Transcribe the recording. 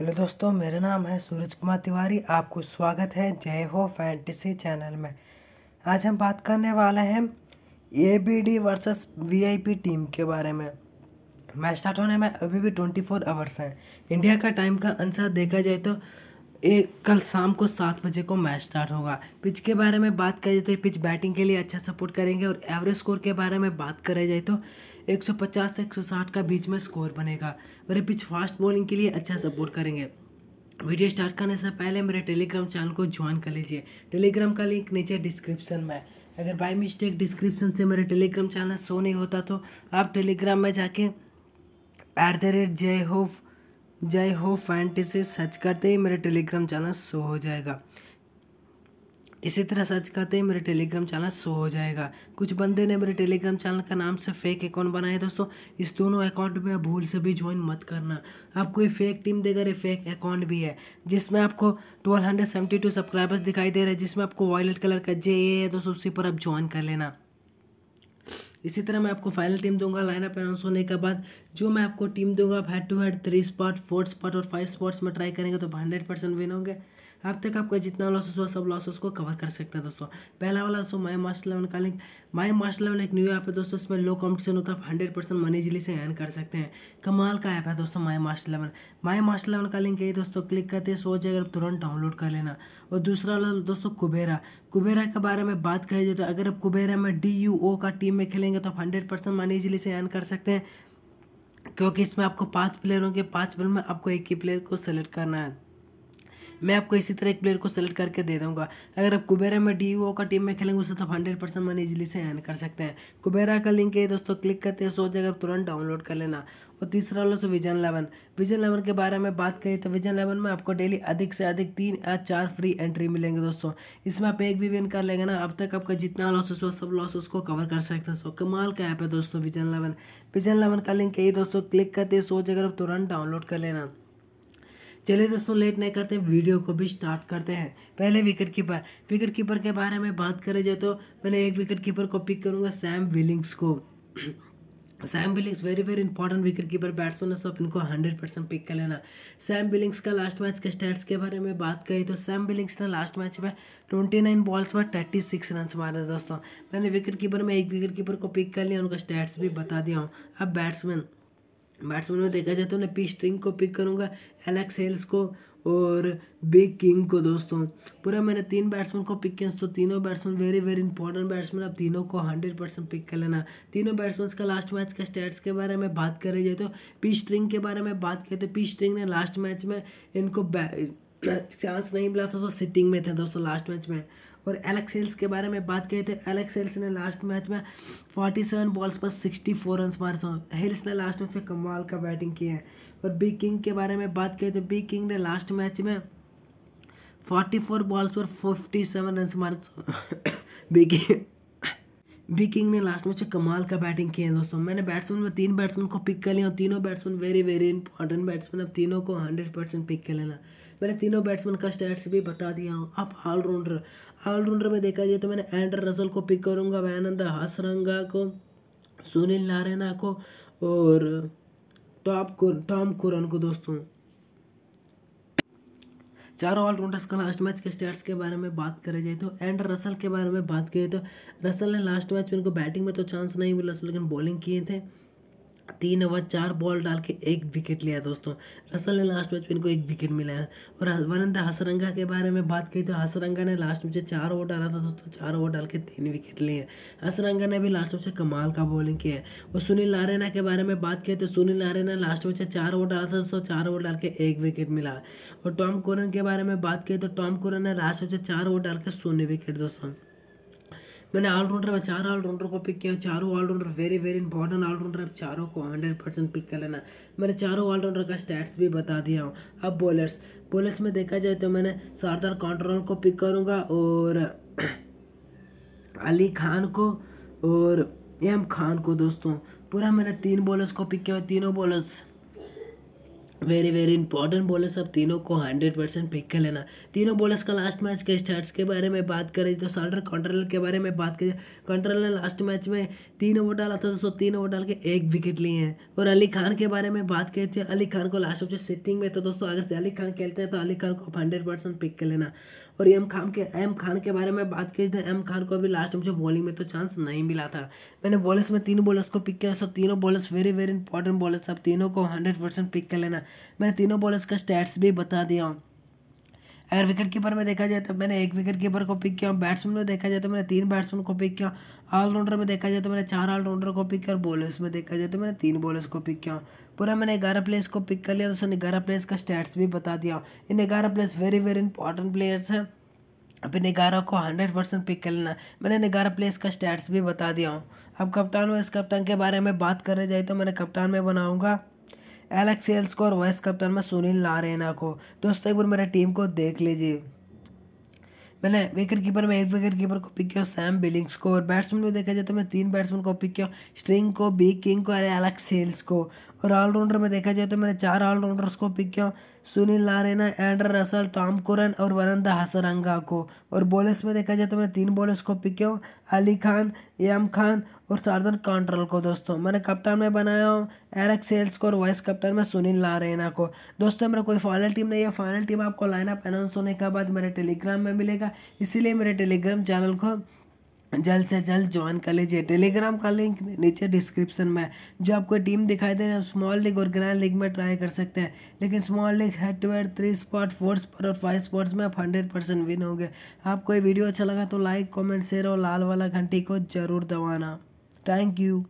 hello दोस्तों मेरा नाम है सूरज कुमार तिवारी आपको स्वागत है जय हो फैंटेसी चैनल में आज हम बात करने वाले हैं A B D versus VIP team के बारे में मैच स्टार्ट होने में अभी भी ट्वेंटी फोर आवर्स हैं इंडिया का टाइम का आंसर देखा जाए तो एक कल शाम को सात बजे को मैच स्टार्ट होगा पिच के बारे में बात करें तो ये पिच बैटिंग के लिए अच्छा सपोर्ट करेंगे और एवरेज स्कोर के बारे में बात करें जाए तो 150 से 160 का बीच में स्कोर बनेगा और ये पिच फास्ट बॉलिंग के लिए अच्छा सपोर्ट करेंगे वीडियो स्टार्ट करने से पहले मेरे टेलीग्राम चैनल को ज्वाइन कर लीजिए टेलीग्राम का लिंक नीचे डिस्क्रिप्शन में अगर बाई मिस्टेक डिस्क्रिप्शन से मेरे टेलीग्राम चैनल शो नहीं होता तो आप टेलीग्राम में जाके ऐट द रेट जय होफ जय हो फैंटेसी सर्च करते ही मेरा टेलीग्राम चैनल शो हो जाएगा इसी तरह सर्च करते ही मेरे टेलीग्राम चैनल शो हो जाएगा कुछ बंदे ने मेरे टेलीग्राम चैनल का नाम से फेक अकाउंट बनाया दोस्तों इस दोनों अकाउंट में भूल से भी ज्वाइन मत करना आपको कोई फेक टीम देकर फेक अकाउंट भी है जिसमें आपको twelve hundred seventy two subscribers दिखाई दे रहे हैं जिसमें आपको वॉयलेट कलर का जे ए है दोस्तों उसी पर आप ज्वाइन कर लेना इसी तरह मैं आपको फाइनल टीम दूंगा लाइनअप अनाउंस होने के बाद जो मैं आपको टीम दूंगा आप head to head three spot four spot और फाइव स्पॉट्स में ट्राई करेंगे तो हंड्रेड परसेंट विन होंगे अब तक आपका जितना लॉसेस हुआ सब लॉसेस को कवर कर सकते हैं दोस्तों पहला वाला दोस्तों माई मास्टर लेवन का लिंक माई मास्टर लेवन एक न्यू ऐप है दोस्तों इसमें लो कॉम्पिटिशन होता है आप हंड्रेड परसेंट मनी जिली से अर्न कर सकते हैं कमाल का ऐप है दोस्तों my master eleven my master लेवन का लिंक यही दोस्तों क्लिक करते सो जाएगा तुरंत डाउनलोड कर लेना और दूसरा वाला दोस्तों कुबेरा कुबेरा के बारे में बात कही जाए तो अगर आप कुबेरा में डी यू ओ का टीम में खेलेंगे तो आप हंड्रेड परसेंट मनी इजिली से अर्न कर सकते हैं क्योंकि इसमें आपको पाँच प्लेयर होंगे पाँच प्लेयर में आपको एक ही प्लेयर को सेलेक्ट करना है मैं आपको इसी तरह एक प्लेयर को सेलेक्ट करके दे दूंगा अगर आप कुबेरा में डी का टीम में खेलेंगे उससे तो आप हंड्रेड परसेंट मन इजिली से एन कर सकते हैं कुबेरा का लिंक है दोस्तों क्लिक करते हैं सो जाएगा तुरंत डाउनलोड कर लेना और तीसरा so vision eleven vision eleven के बारे में बात करें तो विजन इलेवन में आपको डेली अधिक से अधिक तीन या चार फ्री एंट्री मिलेंगे दोस्तों इसमें आप एक भी विन कर लेंगे ना अब तक आपका जितना लॉसेस हुआ सब लॉसेस को कवर कर सकते हैं सो कमाल का ऐप है दोस्तों विजन इलेवन विजन इलेवन का लिंक यही दोस्तों क्लिक करते सोच अगर आप तुरंत डाउनलोड कर लेना चलिए दोस्तों लेट नहीं करते वीडियो को भी स्टार्ट करते हैं पहले विकेट कीपर विकेट कीपर के बारे में बात करें जाए तो मैंने एक विकेट कीपर को पिक करूँगा सैम विलिंग्स को Sam Billings very very important wicket keeper batsman है सो इनको हंड्रेड परसेंट पिक कर लेना सैम बिलिंग्स का लास्ट मैच के स्टैट्स के बारे में बात करें तो सैम बिलिंग्स ने लास्ट मैच में ट्वेंटी नाइन बॉल्स में थर्टी सिक्स रन मारे दोस्तों मैंने विकेट कीपर में एक विकेट कीपर को पिक कर लिया उनका स्टैट्स भी बता दिया हूँ अब बैट्समैन बैट्समैन में देखा जाए तो मैं पी स्ट्रिंग को पिक करूँगा एलेक्स हेल्स को और बिग किंग को दोस्तों पूरा मैंने तीन बैट्समैन को पिक किया तो तीनों batsman very very important batsman अब तीनों को हंड्रेड परसेंट पिक कर लेना तीनों बैट्समैन का लास्ट मैच का स्टेट्स के बारे में बात करें जाए तो पी स्ट्रिंग के बारे में बात करें तो पी स्ट्रिंग ने लास्ट मैच में इनको चांस नहीं मिला था तो सिटिंग में थे दोस्तों लास्ट मैच में और एलेक्स सेल्स के बारे में बात करें तो एलेक्स सेल्स ने लास्ट मैच में फोर्टी सेवन बॉल्स पर सिक्सटी फोर रन मारे थे हिल्स ने लास्ट मैच में कमाल का बैटिंग किया है और बी किंग के बारे में बात करें तो बी किंग ने लास्ट मैच में फोर्टी फोर बॉल्स पर फिफ्टी सेवन रन मारे बी किंग बी किंग ने लास्ट मैच में कमाल का बैटिंग की है दोस्तों मैंने बैट्समैन में तीन बैट्समैन को पिक कर लिया और तीनों batsman very very important batsman अब तीनों को हंड्रेड परसेंट पिक कर लेना मैंने तीनों बैट्समैन का स्टैट्स भी बता दिया हूँ अब ऑलराउंडर ऑलराउंडर में देखा जाए तो मैंने एंडर रसल को पिक करूँगा वैनंद हसरंगा को सुनील नारायणा को और टॉप को टॉम कुरन को दोस्तों चारों ऑलराउंडर्स का लास्ट मैच के स्टैट्स के बारे में बात करें जाए तो एंड रसल के बारे में बात करें तो रसल ने लास्ट मैच में उनको बैटिंग में तो चांस नहीं मिला लेकिन बॉलिंग किए थे तीन ओवर चार बॉल डाल के एक विकेट लिया दोस्तों रसल ने लास्ट मैच में इनको एक विकेट मिला है और वनंद हसरंगा के बारे में बात की तो हसरंगा ने लास्ट मैच चार ओवर डाला था दोस्तों चार ओवर डाल के तीन विकेट लिए हसरंगा ने भी लास्ट मैच कमाल का बॉलिंग किया है और सुनील नारायणा के बारे में बात की तो सुनील नारायणा लास्ट मैच चार ओवर डाला था दोस्तों चार ओवर डाल के एक विकेट मिला और टॉम कोरन के बारे में बात की तो टॉम कोरन ने लास्ट मैच चार ओवर डाल के शून्य विकेट दोस्तों मैंने ऑलराउंडर में चार ऑलराउंडर को पिक किया चारों allrounder very very important allrounder अब चारों को हंड्रेड परसेंट पिक कर लेना मैंने चारों ऑलराउंडर का स्टैट्स भी बता दिया हूँ अब बॉलर्स बॉलर्स में देखा जाए तो मैंने सरदार कॉन्ट्रोल को पिक करूँगा और अली खान को और एम खान को दोस्तों पूरा मैंने तीन बॉलर्स को पिक किया तीनों bowlers very very important bowlers अब तीनों को हंड्रेड परसेंट पिक कर लेना तीनों बॉलर्स का लास्ट मैच के स्टार्ट्स के बारे में बात करें तो साल्टर कंट्रोलर के बारे में बात करें कंट्रोलर ने लास्ट मैच में तीन ओवर डाला था दोस्तों तीन ओवर डाल के एक विकेट लिए हैं और अली खान के बारे में बात करें तो अली खान को लास्ट ऑफ सिटिंग में तो दोस्तों अगर अली खान खेलते हैं तो अली खान को आप हंड्रेड पिक कर लेना और एम खान के एम खान के बारे में बात करें तो एम खान को अभी लास्ट मुझे बॉलिंग में तो चांस नहीं मिला था मैंने बॉलर्स में तीनों बॉलर्स को पिक किया दोस्तों तीनों bowlers very very important bowlers अब तीनों को हंड्रेड पिक कर लेना मैंने तीनों बॉलर्स का स्टैट्स भी बता दिया हूँ अगर विकेट कीपर में देखा जाए तो मैंने एक विकेट कीपर को पिक किया बैट्समैन में देखा जाए तो मैंने तीन बैट्समैन को पिक किया ऑलराउंडर में देखा जाए तो मैंने चार ऑलराउंडर को पिक किया और बॉलर्स में देखा जाए तो मैंने तीन बॉलर्स को पिक किया पूरा मैंने ग्यारह प्लेयर्स को पिक कर लिया तो उसने ग्यारह प्लेयर्स का स्टैट्स भी बता दिया इन ग्यारह players very very important players हैं अपने ग्यारह को हंड्रेड परसेंट पिक कर लेना मैंने ग्यारह प्लेयर्स का स्टैट्स भी बता दिया हूँ अब कप्तान इस कप्तान के बारे में बात करने जाए तो मैंने कप्तान में बनाऊँगा एलेक्स एल्स को और वाइस कप्तान में सुनील नारेना को दोस्तों एक बार मेरा टीम को देख लीजिए मैंने विकेट कीपर में एक विकेट कीपर को पिक किया सैम बिलिंग्स को और बैट्समैन में देखा जाए तो मैं तीन बैट्समैन को पिक किया स्ट्रिंग को बी किंग को और एलेक्स सेल्स को और ऑलराउंडर में देखा जाए तो मैंने चार ऑलराउंडर्स को पिक किया Sunil Narine Andre Russell Tom Curran और वरंदा हसरंगा को और बॉलर्स में देखा जाए तो मैंने तीन बॉलर्स को पिक किया हूँ अली खान एम खान और सार्दन कॉन्ट्रल को दोस्तों मैंने कप्तान में बनाया हूँ एरक सेल्स को और वाइस कप्तान में सुनील नारायणा को दोस्तों मेरा कोई फाइनल टीम नहीं है फाइनल टीम आपको लाइनअप अनाउंस होने के बाद मेरे टेलीग्राम में मिलेगा इसीलिए मेरे टेलीग्राम चैनल को जल्द से जल्द ज्वाइन कर लीजिए टेलीग्राम का लिंक नीचे डिस्क्रिप्शन में जो आपको टीम दिखाई दे रही है स्मॉल लीग और ग्रैंड लीग में ट्राई कर सकते हैं लेकिन स्मॉल लीग है to head three spot four spot और फाइव स्पॉट्स में आप हंड्रेड परसेंट विन होंगे आपको ये वीडियो अच्छा लगा तो लाइक कॉमेंट शेयर और लाल वाला घंटी को जरूर दबाना थैंक यू